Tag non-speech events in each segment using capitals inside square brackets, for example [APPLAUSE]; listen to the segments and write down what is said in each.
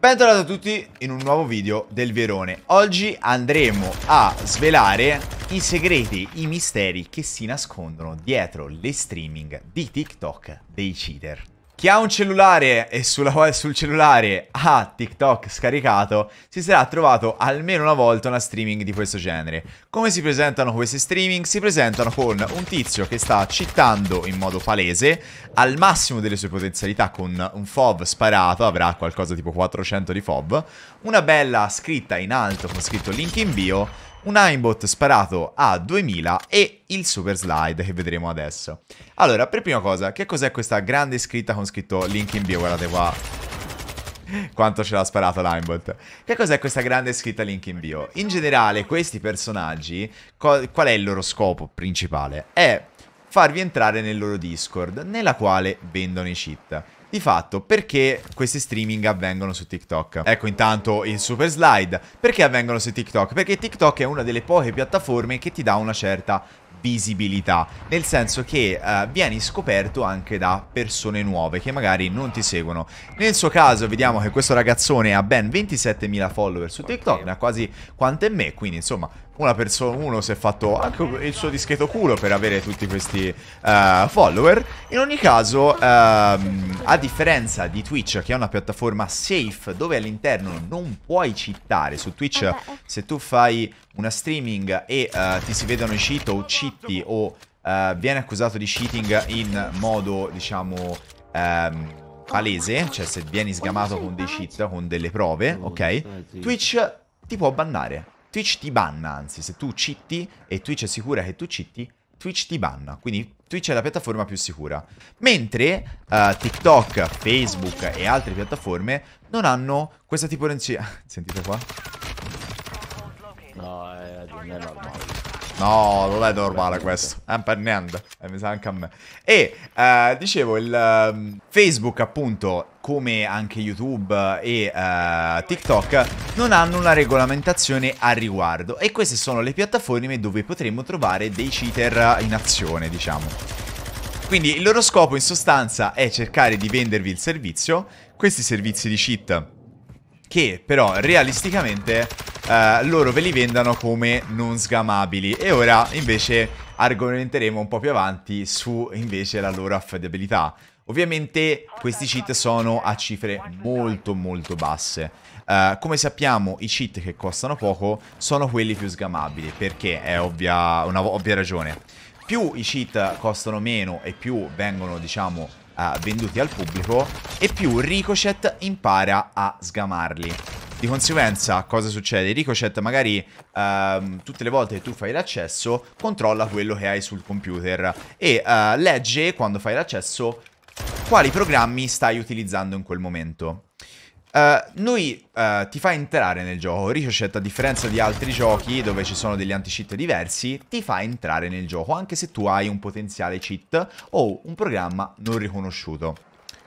Bentornati a tutti in un nuovo video del Verone Oggi andremo a svelare i segreti, i misteri che si nascondono dietro le streaming di TikTok dei cheater chi ha un cellulare e sulla, sul cellulare ha TikTok scaricato, si sarà trovato almeno una volta una streaming di questo genere. Come si presentano questi streaming? Si presentano con un tizio che sta cittando in modo palese, al massimo delle sue potenzialità con un FOV sparato, avrà qualcosa tipo 400 di FOV, una bella scritta in alto con scritto link in bio un aimbot sparato a 2000 e il super slide che vedremo adesso. Allora, per prima cosa, che cos'è questa grande scritta con scritto link in bio? Guardate qua. Quanto ce l'ha sparato l'aimbot. Che cos'è questa grande scritta link in bio? In generale, questi personaggi, qual è il loro scopo principale? È farvi entrare nel loro Discord, nella quale vendono i cheat di fatto perché questi streaming avvengono su TikTok. Ecco intanto il super slide. Perché avvengono su TikTok? Perché TikTok è una delle poche piattaforme che ti dà una certa visibilità, nel senso che uh, vieni scoperto anche da persone nuove che magari non ti seguono. Nel suo caso vediamo che questo ragazzone ha ben 27.000 follower su TikTok, ne ha quasi quante me, quindi insomma una persona, uno si è fatto anche il suo dischetto culo per avere tutti questi uh, follower. In ogni caso, uh, a differenza di Twitch, che è una piattaforma safe dove all'interno non puoi cittare, su Twitch eh eh. se tu fai una streaming e uh, ti si vedono i cheat o citti o viene accusato di cheating in modo, diciamo, um, palese, cioè se vieni sgamato con dei cheat, con delle prove, ok? Twitch ti può bannare. Twitch ti banna, anzi, se tu citti e Twitch è sicura che tu citti, Twitch ti banna, quindi Twitch è la piattaforma più sicura. Mentre uh, TikTok, Facebook e altre piattaforme non hanno questa tipologia... [LAUGHS] Sentite qua? No, è, eh, è normale. No, non è normale questo. Eh, per niente. Eh, mi sa anche a me. E eh, dicevo, il um, Facebook, appunto, come anche YouTube e uh, TikTok, non hanno una regolamentazione al riguardo. E queste sono le piattaforme dove potremmo trovare dei cheater in azione, diciamo. Quindi il loro scopo in sostanza è cercare di vendervi il servizio, questi servizi di cheat che però realisticamente eh, loro ve li vendano come non sgamabili. E ora invece argomenteremo un po' più avanti su invece la loro affidabilità. Ovviamente questi cheat sono a cifre molto molto basse. Uh, come sappiamo i cheat che costano poco sono quelli più sgamabili perché è ovvia, una ovvia ragione. Più i cheat costano meno e più vengono diciamo uh, venduti al pubblico e più Ricochet impara a sgamarli. Di conseguenza, cosa succede? Ricochet magari ehm, tutte le volte che tu fai l'accesso controlla quello che hai sul computer e eh, legge quando fai l'accesso quali programmi stai utilizzando in quel momento. Uh, eh, lui uh, eh, ti fa entrare nel gioco. Ricochet, a differenza di altri giochi dove ci sono degli anti-cheat diversi, ti fa entrare nel gioco anche se tu hai un potenziale cheat o un programma non riconosciuto.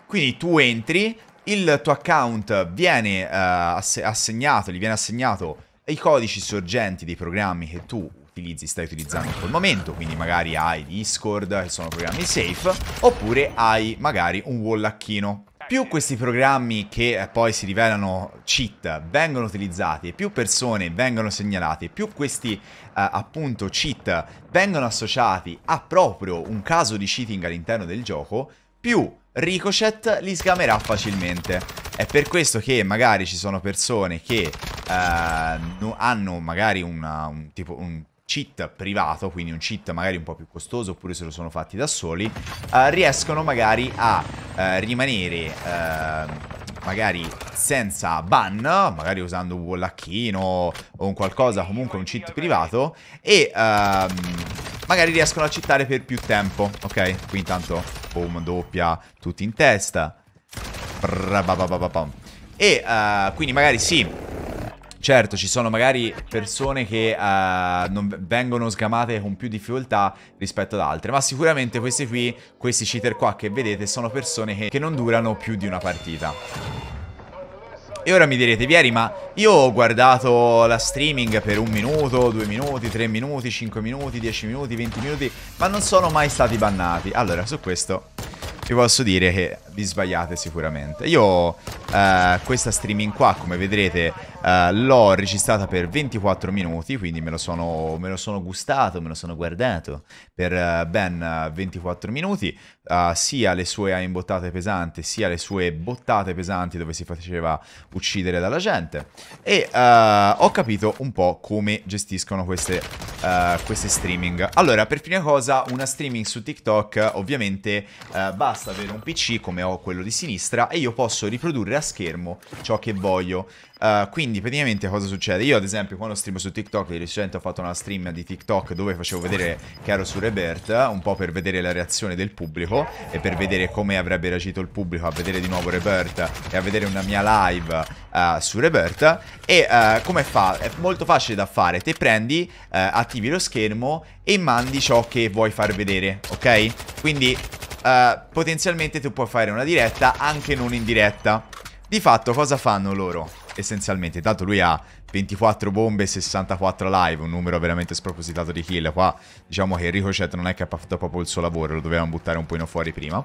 Quindi tu entri, il tuo account viene uh, eh, ass- assegnato, gli viene assegnato i codici sorgenti dei programmi che tu utilizzi, stai utilizzando in quel momento, quindi magari hai Discord, che sono programmi safe, oppure hai magari un wallacchino. Più questi programmi che eh, poi si rivelano cheat vengono utilizzati più persone vengono segnalate, più questi eh, appunto cheat vengono associati a proprio un caso di cheating all'interno del gioco, più Ricochet li sgamerà facilmente. È per questo che magari ci sono persone che eh, hanno magari una, un, tipo, un cheat privato, quindi un cheat magari un po' più costoso oppure se lo sono fatti da soli, eh, riescono magari a eh, rimanere eh, magari senza ban, magari usando un wallacchino o un qualcosa, comunque un cheat privato e... Ehm, magari riescono a cittare per più tempo. Ok, qui intanto, boom, doppia, tutti in testa. E uh, quindi magari sì, Certo, ci sono magari persone che uh, non vengono sgamate con più difficoltà rispetto ad altre, ma sicuramente questi qui, questi cheater qua che vedete, sono persone che, che non durano più di una partita. E ora mi direte, Vieri, ma io ho guardato la streaming per un minuto, due minuti, tre minuti, cinque minuti, dieci minuti, venti minuti, ma non sono mai stati bannati. Allora, su questo vi posso dire che vi sbagliate sicuramente. Io eh, questa streaming qua, come vedrete, eh, l'ho registrata per 24 minuti, quindi me lo sono, me lo sono gustato, me lo sono guardato per eh, ben 24 eh, minuti, uh, sia le sue imbottate pesanti, sia le sue bottate pesanti dove si faceva uccidere dalla gente. E ho capito un po' come gestiscono queste, queste, streaming. Allora, per prima cosa, una streaming su TikTok, ovviamente basta avere un PC come ho quello di sinistra e io posso riprodurre a schermo ciò che voglio. quindi quindi praticamente cosa succede? Io ad esempio quando streamo su TikTok, di recente ho fatto una stream di TikTok dove facevo vedere che ero su Rebirth, un po' per vedere la reazione del pubblico e per vedere come avrebbe reagito il pubblico a vedere di nuovo Rebirth e a vedere una mia live uh, su Rebirth. E uh, come fa? È molto facile da fare, te prendi, uh, attivi lo schermo e mandi ciò che vuoi far vedere, ok? Quindi potenzialmente tu puoi fare una diretta anche non in diretta. Di fatto cosa fanno loro? Essenzialmente, tanto lui ha 24 bombe e 64 live, un numero veramente spropositato di kill. Qua diciamo che Enrico Chet non è che ha fatto proprio il suo lavoro, lo dovevamo buttare un pochino fuori prima.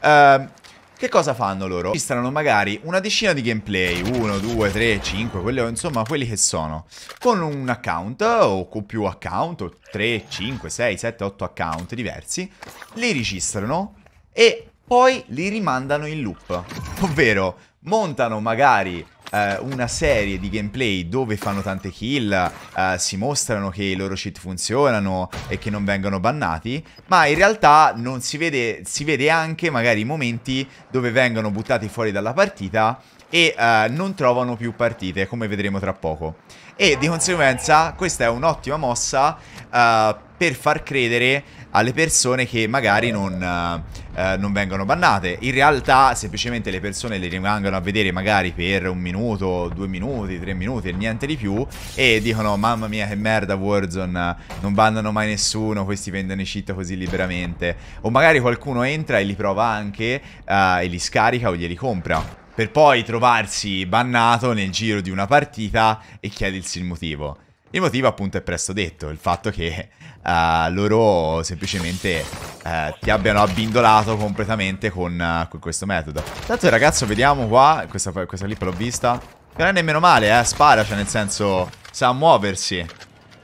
Ehm... Uh, che cosa fanno loro? Registrano magari una decina di gameplay, 1, 2, 3, 5, quello, insomma quelli che sono, con un account o con più account, 3, 5, 6, 7, 8 account diversi, li registrano e poi li rimandano in loop. Ovvero, montano magari eh, una serie di gameplay dove fanno tante kill, eh, si mostrano che i loro cheat funzionano e che non vengono bannati, ma in realtà non si vede, si vede anche magari i momenti dove vengono buttati fuori dalla partita e uh, non trovano più partite, come vedremo tra poco. E di conseguenza questa è un'ottima mossa uh, per far credere alle persone che magari non, uh, non, vengono bannate. In realtà semplicemente le persone le rimangono a vedere magari per un minuto, due minuti, tre minuti e niente di più e dicono mamma mia che merda Warzone, non bannano mai nessuno, questi vendono i cheat così liberamente. O magari qualcuno entra e li prova anche uh, e li scarica o glieli compra per poi trovarsi bannato nel giro di una partita e chiedersi il motivo. Il motivo appunto è presto detto, il fatto che uh, loro semplicemente uh, ti abbiano abbindolato completamente con, uh, con, questo metodo. Tanto ragazzo vediamo qua, questa, questa clip l'ho vista, però nemmeno male, eh, spara, cioè nel senso sa muoversi.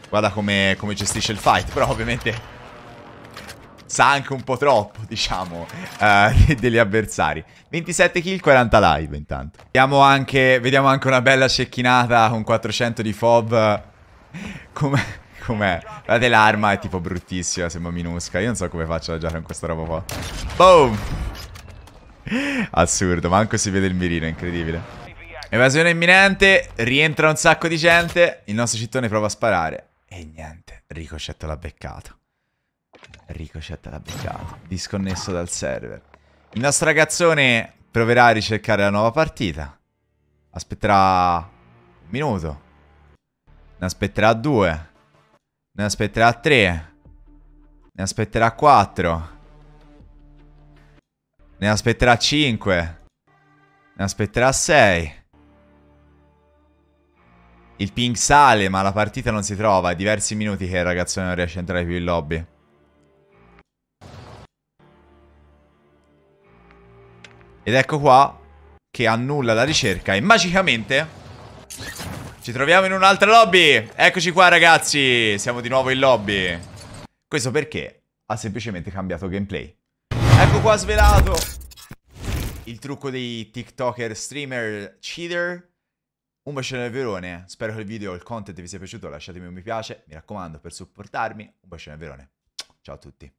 Guarda come, come gestisce il fight, però ovviamente sa anche un po' troppo, [LAUGHS] diciamo, eh, degli avversari. 27 kill, 40 live intanto. Vediamo anche, vediamo anche una bella cecchinata con 400 di fob. Com'è? Com'è? Guardate l'arma, è tipo bruttissima, sembra minusca. Io non so come faccio a giocare con questa roba qua. Boom! Assurdo, manco si vede il mirino, incredibile. Evasione imminente, rientra un sacco di gente, il nostro cittone prova a sparare e niente, Ricochet l'ha beccato. Ricochet l'ha beccato. Disconnesso dal server. Il nostro ragazzone proverà a ricercare la nuova partita. Aspetterà un minuto. Ne aspetterà due. Ne aspetterà tre. Ne aspetterà quattro. Ne aspetterà cinque. Ne aspetterà sei. Il ping sale, ma la partita non si trova. È diversi minuti che il ragazzone non riesce a entrare più in lobby. Ed ecco qua che annulla la ricerca e magicamente ci troviamo in un'altra lobby. Eccoci qua ragazzi, siamo di nuovo in lobby. Questo perché ha semplicemente cambiato gameplay. Ecco qua svelato il trucco dei TikToker streamer cheater. Un bacione al verone, spero che il video e il content vi sia piaciuto, lasciatemi un mi piace, mi raccomando per supportarmi, un bacione al verone. Ciao a tutti.